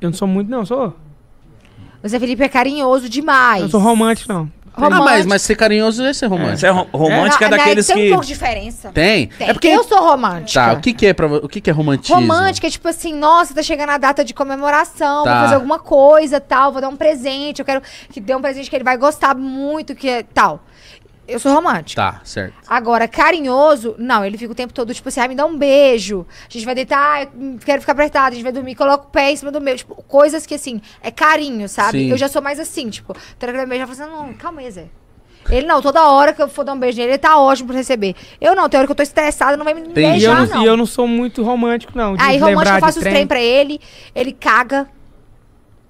Eu não sou muito, não, sou. O Zé Felipe é carinhoso demais. Eu sou romântico, não. Romântico. Ah, mas, mas ser carinhoso é ser romântico. É, ser romântico é, é, é daqueles tem que... Tem um pouco de diferença. Tem? É tem. É porque... Eu sou romântico Tá, o que que é, pra... o que que é romantismo? romântico é tipo assim, nossa, tá chegando a data de comemoração, tá. vou fazer alguma coisa, tal, vou dar um presente, eu quero que dê um presente que ele vai gostar muito, que é tal eu sou romântico. Tá, certo. Agora, carinhoso, não, ele fica o tempo todo, tipo assim, ah, me dá um beijo. A gente vai deitar, quero ficar apertado, a gente vai dormir, coloca o pé em cima do meu. Tipo, coisas que assim, é carinho, sabe? Sim. Eu já sou mais assim, tipo, tranquilo, beijo, já falo assim, não, calma aí, Zé. Ele não, toda hora que eu for dar um beijo nele, ele tá ótimo pra receber. Eu não, tem hora que eu tô estressada, não vai me Tem, beijar, e eu não, não. E eu não sou muito romântico, não. Aí romântico eu faço os trem. trem pra ele, ele caga,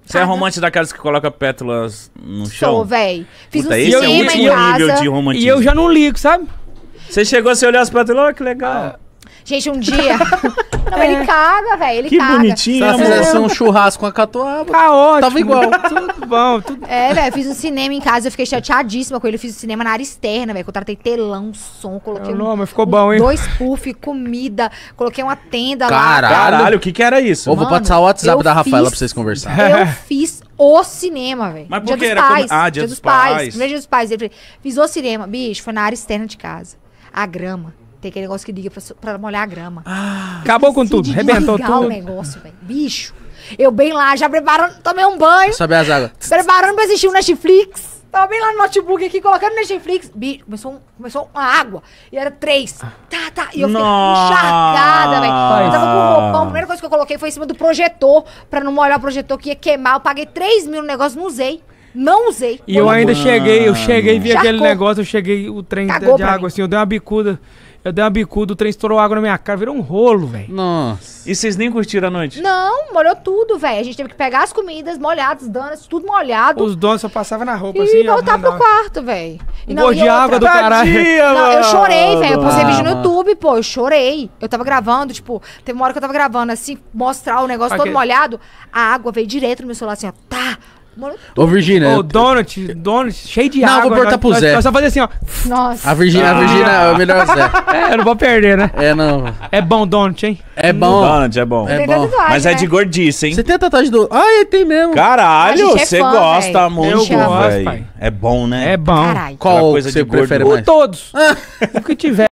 você é romântico daquelas que coloca pétalas no Sou, chão? Sou, véi. Fiz Puta, um é cinema é em casa. E eu já não ligo, sabe? Você chegou, você olhou as pétalas, olha que legal. Ah. Gente, um dia. Não, é. ele caga, velho. Ele que caga. bonitinho, Se ela né, fizesse um churrasco com a catuaba. Tá ótimo. Tava igual. Né? tudo bom. Tudo... É, velho. Fiz um cinema em casa. Eu fiquei chateadíssima com ele. Eu fiz um cinema na área externa, velho. Contratei telão, som, coloquei. Não, um, mas ficou um, bom, hein? Dois puff, comida. Coloquei uma tenda Caralho. lá. Caralho, o que que era isso? vou passar o WhatsApp da Rafaela fiz, pra vocês conversarem. Eu fiz o cinema, velho. Mas por que era? Pais, ah, dia, dia dos, dos pais. pais. Primeiro dia dos pais. Ele fez, fiz o cinema. Bicho, foi na área externa de casa. A grama tem aquele negócio que liga pra, pra molhar a grama. Ah, acabou com tudo, rebentou tudo. o negócio, velho. Bicho. Eu bem lá, já preparando, tomei um banho. Sobe as águas. Preparando pra assistir o Netflix. Tava bem lá no notebook aqui, colocando Netflix. Bicho, começou, um, começou uma água. E era três. Ah. Tá, tá. E eu fiquei encharcada, velho. Eu tava com um roupão. A primeira coisa que eu coloquei foi em cima do projetor. Pra não molhar o projetor que ia queimar. Eu paguei três mil no negócio, não usei. Não usei. E eu ainda mano. cheguei, eu cheguei, vi Charcou. aquele negócio, eu cheguei, o trem Cagou de água, mim. assim, eu dei uma bicuda. Eu dei uma bicuda, o trem estourou água na minha cara, virou um rolo, velho. Nossa. E vocês nem curtiram a noite? Não, molhou tudo, velho. A gente teve que pegar as comidas molhadas, os tudo molhado. Os donos só passavam na roupa, e assim. E voltar pro quarto, velho. Um gol de água outra... do caralho. Tadinha, não, eu chorei, velho. Eu postei ah, vídeo no YouTube, pô. Eu chorei. Eu tava gravando, tipo, teve uma hora que eu tava gravando, assim, mostrar o negócio todo molhado. A água veio direto no meu celular, assim, ó. Ô, Virgínia. Ô, Donut, Donut, cheio de não, água. Não, vou cortar pro Zé. Nós só fazer assim, ó. Nossa. A Virgínia, ah. a Virgínia é o melhor Zé. É, eu não vou perder, né? É, não. É bom Donut, hein? É hum, bom. Donut, é bom. É bom. Mas é né? de gordice, hein? Você tem a tatuagem do... Ah, é, tem mesmo. Caralho, é você é gosta véio. muito, velho. É bom, né? É bom. Caralho. Qual coisa você prefere gordo? mais? O todos. o que tiver.